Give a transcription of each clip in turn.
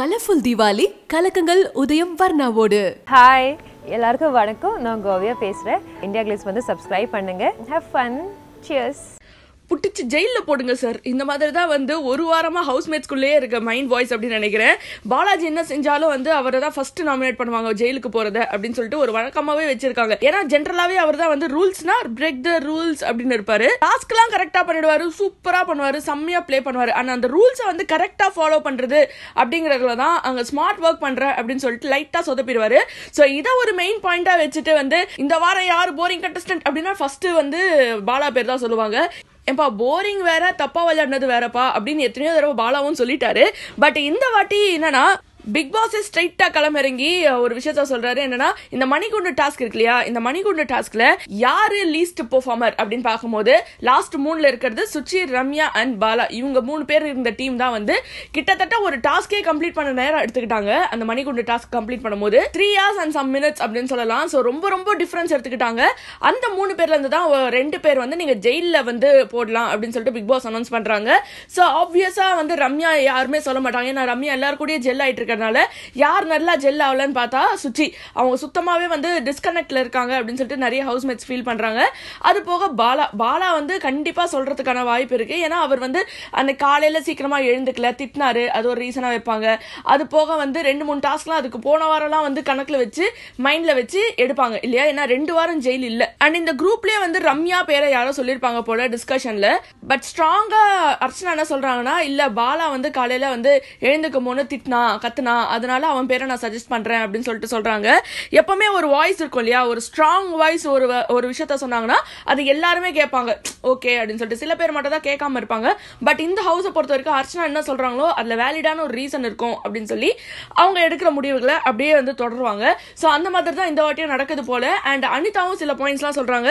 colourful Deepavali கலக்கங்கள் உதயம் வர்ணாவோடு hi எல்லாருக்கும் வணக்கம் நான் கோவியா பேசுகிறேன் இந்தியா கிளிஸ் வந்து சப்ஸ்கிரைப் பண்ணுங்கள் ஹேவ் ஃபன் சியர்ஸ் புட்டிச்சு ஜெயிலில் போடுங்க சார் இந்த மாதிரி தான் வந்து ஒரு வாரமாக ஹவுஸ்மேட்ஸ்குள்ளேயே இருக்க மைண்ட் வாய்ஸ் அப்படின்னு நினைக்கிறேன் பாலாஜி என்ன செஞ்சாலும் வந்து அவரை தான் ஃபர்ஸ்ட் நாமினேட் பண்ணுவாங்க ஜெயிலுக்கு போகிறத அப்படின்னு சொல்லிட்டு ஒரு வழக்கமாகவே வச்சிருக்காங்க ஏன்னா ஜென்ரலாகவே அவர் தான் வந்து ரூல்ஸ்னா பிரேக் த ரூல்ஸ் அப்படின்னு இருப்பாரு டாஸ்க்லாம் கரெக்டாக பண்ணிடுவார் சூப்பராக பண்ணுவார் செம்மையாக ப்ளே பண்ணுவார் ஆனால் அந்த ரூல்ஸை வந்து கரெக்டாக ஃபாலோ பண்ணுறது அப்படிங்கிறதுல தான் அங்கே ஸ்மார்ட் ஒர்க் பண்ணுற அப்படின்னு சொல்லிட்டு லைட்டாக சொதப்பிடுவார் ஸோ இதை ஒரு மெயின் பாயிண்டாக வச்சுட்டு வந்து இந்த வாரம் யார் போரிங் கண்டஸ்டன்ட் அப்படின்னா ஃபர்ஸ்ட் வந்து பாலா பேர் தான் சொல்லுவாங்க ஏன்பா போரிங் வேற தப்பா விளையாடுனது வேறப்பா அப்படின்னு எத்தனையோ தடவை பாலாவும் சொல்லிட்டாரு பட் இந்த வாட்டி என்னன்னா பிக் பாஸ் ஸ்ட்ரைட்டாக களமிறங்கி ஒரு விஷயத்த சொல்றாரு என்னன்னா இந்த மணிக்குண்டு டாஸ்க் இருக்கு இல்லையா இந்த மணிக்குண்டு டாஸ்க்ல யார் லீஸ்ட் பெர்ஃபார்மர் அப்படின்னு பார்க்கும்போது லாஸ்ட் மூணில் இருக்கிறது சுச்சி ரம்யா அண்ட் பாலா இவங்க மூணு பேர் இருந்த டீம் தான் வந்து கிட்டத்தட்ட ஒரு டாஸ்கே கம்ப்ளீட் பண்ண நேரம் எடுத்துக்கிட்டாங்க அந்த மணிக்குண்டு டாஸ்க் கம்ப்ளீட் பண்ணும்போது three hours and some minutes அப்படின்னு சொல்லலாம் ஸோ ரொம்ப ரொம்ப டிஃப்ரென்ஸ் எடுத்துக்கிட்டாங்க அந்த மூணு பேர்லேருந்து தான் ரெண்டு பேர் வந்து நீங்கள் ஜெயிலில் வந்து போடலாம் அப்படின்னு சொல்லிட்டு பிக் பாஸ் அனௌன்ஸ் பண்ணுறாங்க ஸோ ஆப்வியஸாக வந்து ரம்யா யாருமே சொல்ல மாட்டாங்க ஏன்னா ரம்யா எல்லாருக்கூடிய ஜெல் ஆயிட்டு இருக்கிறதுனால யார் நல்லா ஜெல் ஆகலன்னு பார்த்தா சுற்றி அவங்க சுத்தமாகவே வந்து டிஸ்கனெக்டில் இருக்காங்க அப்படின்னு சொல்லிட்டு நிறைய ஹவுஸ்மேட்ஸ் ஃபீல் பண்ணுறாங்க அது போக பாலா பாலா வந்து கண்டிப்பாக சொல்கிறதுக்கான வாய்ப்பு இருக்குது ஏன்னா அவர் வந்து அந்த காலையில் சீக்கிரமாக எழுந்துக்கல திட்டினாரு அது ஒரு ரீசனாக வைப்பாங்க அது போக வந்து ரெண்டு மூணு டாஸ்க்லாம் அதுக்கு போன வாரம்லாம் வந்து கணக்கில் வச்சு மைண்டில் வச்சு எடுப்பாங்க இல்லையா ஏன்னா ரெண்டு வாரம் ஜெயில் இல்லை அண்ட் இந்த குரூப்லேயே வந்து ரம்யா பேரை யாரோ சொல்லியிருப்பாங்க போல டிஸ்கஷனில் பட் ஸ்ட்ராங்காக அர்ச்சனா என்ன சொல்கிறாங்கன்னா இல்லை பாலா வந்து காலையில் வந்து எழுந்துக்கும் போது திட்டினா கத்து தாக்குனா அதனால அவன் பேரை நான் சஜஸ்ட் பண்றேன் அப்படின்னு சொல்லிட்டு சொல்றாங்க எப்பவுமே ஒரு வாய்ஸ் இருக்கும் இல்லையா ஒரு ஸ்ட்ராங் வாய்ஸ் ஒரு ஒரு விஷயத்த சொன்னாங்கன்னா அது எல்லாருமே கேட்பாங்க ஓகே அப்படின்னு சொல்லிட்டு சில பேர் மட்டும் தான் கேட்காம இருப்பாங்க பட் இந்த ஹவுஸை பொறுத்த வரைக்கும் அர்ச்சனா என்ன சொல்றாங்களோ அதில் வேலிடான ஒரு ரீசன் இருக்கும் அப்படின்னு சொல்லி அவங்க எடுக்கிற முடிவுகளை அப்படியே வந்து தொடருவாங்க ஸோ அந்த மாதிரி தான் இந்த வாட்டியும் நடக்குது போல அண்ட் அனிதாவும் சில பாயிண்ட்ஸ்லாம் சொல்றாங்க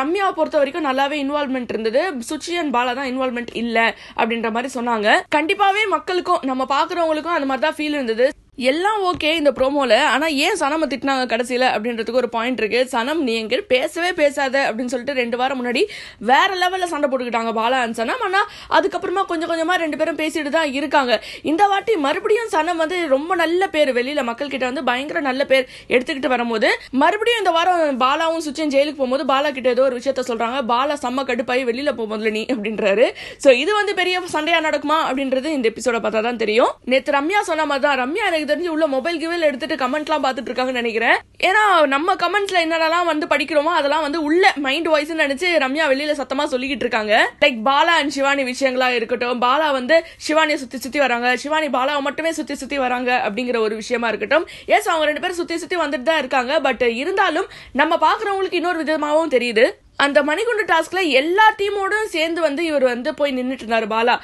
ரம்யாவை பொறுத்த வரைக்கும் நல்லாவே இன்வால்மெண்ட் இருந்தது சுச்சி அண்ட் பாலா தான் இன்வால்மெண்ட் இல்லை அப்படின்ற மாதிரி சொன்னாங்க கண்டிப்பாவே மக்களுக்கும் நம்ம பாக்குறவங்களுக்கும் அந்த மாதிரி தான் ஃபீல் 300 எல்லாம் ஓகே இந்த ப்ரோமோவில் ஆனால் ஏன் சனம் திட்டினாங்க கடைசியில் அப்படின்றதுக்கு ஒரு பாயிண்ட் இருக்குது சனம் நீங்கள் பேசவே பேசாத அப்படின்னு சொல்லிட்டு ரெண்டு வாரம் முன்னாடி வேறு லெவலில் சண்டை போட்டுக்கிட்டாங்க பாலா அண்ட் சனம் ஆனால் அதுக்கப்புறமா கொஞ்சம் கொஞ்சமாக ரெண்டு பேரும் பேசிட்டு தான் இருக்காங்க இந்த வாட்டி மறுபடியும் சனம் வந்து ரொம்ப நல்ல பேர் வெளியில் மக்கள்கிட்ட வந்து பயங்கர நல்ல பேர் எடுத்துக்கிட்டு வரும்போது மறுபடியும் இந்த வாரம் பாலாவும் சுச்சன் ஜெயிலுக்கு போகும்போது பாலா கிட்ட ஏதோ ஒரு விஷயத்த சொல்கிறாங்க பாலா செம்ம கடுப்பாகி வெளியில் போகும்போதுல நீ அப்படின்றாரு ஸோ இது வந்து பெரிய சண்டையாக நடக்குமா அப்படின்றது இந்த எபிசோட பார்த்தா தான் தெரியும் நேற்று ரம்யா சொன்ன மாதிரி தான் ரம்யா எனக்கு தெரிஞ்சு உள்ள மொபைல் கிவில் எடுத்துட்டு கமெண்ட்லாம் பார்த்துட்டு இருக்காங்கன்னு நினைக்கிறேன் ஏன்னா நம்ம கமெண்ட்ஸ்ல என்னென்னலாம் வந்து படிக்கிறோமோ அதெல்லாம் வந்து உள்ள மைண்ட் வாய்ஸ் நினைச்சு ரம்யா வெளியில சத்தமா சொல்லிக்கிட்டு இருக்காங்க லைக் பாலா அண்ட் சிவானி விஷயங்களா இருக்கட்டும் பாலா வந்து சிவானியை சுத்தி சுத்தி வராங்க சிவானி பாலாவை மட்டுமே சுத்தி சுத்தி வராங்க அப்படிங்கிற ஒரு விஷயமா இருக்கட்டும் ஏஸ் அவங்க ரெண்டு பேரும் சுத்தி சுத்தி வந்துட்டு தான் இருக்காங்க பட் இருந்தாலும் நம்ம பாக்குறவங்களுக்கு இன்னொரு விதமாகவும் தெரியுது அந்த மணிகுண்டு டாஸ்க்ல எல்லா டீமோடும் சேர்ந்து வந்து இவர் வந்து போய் நின்றுட்டு இருந்தார் பாலா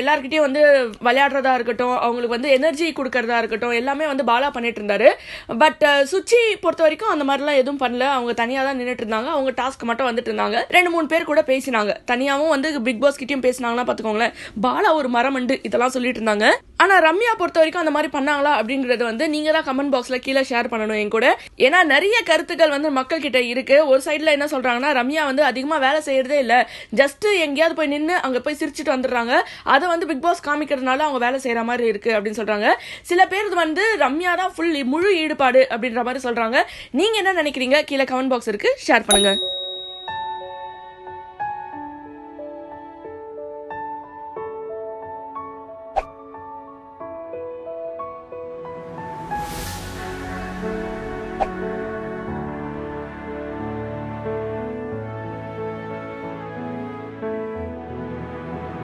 எல்லாருக்கிட்டையும் வந்து விளையாடுறதா இருக்கட்டும் அவங்களுக்கு வந்து எனர்ஜி கொடுக்கறதா இருக்கட்டும் எல்லாமே வந்து பாலா பண்ணிட்டு இருந்தாரு பட் சுச்சி பொறுத்த வரைக்கும் அந்த மாதிரிலாம் எதுவும் பண்ணல அவங்க தனியாக தான் நின்றுட்டு இருந்தாங்க அவங்க டாஸ்க் மட்டும் வந்துட்டு இருந்தாங்க ரெண்டு மூணு பேர் கூட பேசினாங்க தனியாகவும் வந்து பிக் பாஸ் கிட்டயும் பேசினாங்கன்னா பார்த்துக்கோங்களேன் பாலா ஒரு மரமண்டு இதெல்லாம் சொல்லிட்டு இருந்தாங்க ஆனால் ரம்யா பொறுத்த வரைக்கும் அந்த மாதிரி பண்ணாங்களா அப்படிங்கிறது வந்து நீங்க தான் கமெண்ட் பாக்ஸில் கீழே ஷேர் பண்ணணும் என் கூட ஏன்னா நிறைய கருத்துக்கள் வந்து மக்கள் கிட்ட இருக்கு ஒரு சைடில் என்ன சொல்றாங்கன்னா ரம்யா வந்து அதிகமாக வேலை செய்கிறதே இல்லை ஜஸ்ட் எங்கேயாவது போய் நின்று அங்கே போய் சிரிச்சுட்டு வந்துடுறாங்க அதை வந்து பிக் பாஸ் காமிக்கிறதுனால அவங்க வேலை செய்கிற மாதிரி இருக்கு அப்படின்னு சொல்கிறாங்க சில பேர் வந்து ரம்யா தான் ஃபுல் முழு ஈடுபாடு அப்படின்ற மாதிரி சொல்கிறாங்க நீங்கள் என்ன நினைக்கிறீங்க கீழே கமெண்ட் பாக்ஸ் இருக்கு ஷேர் பண்ணுங்கள்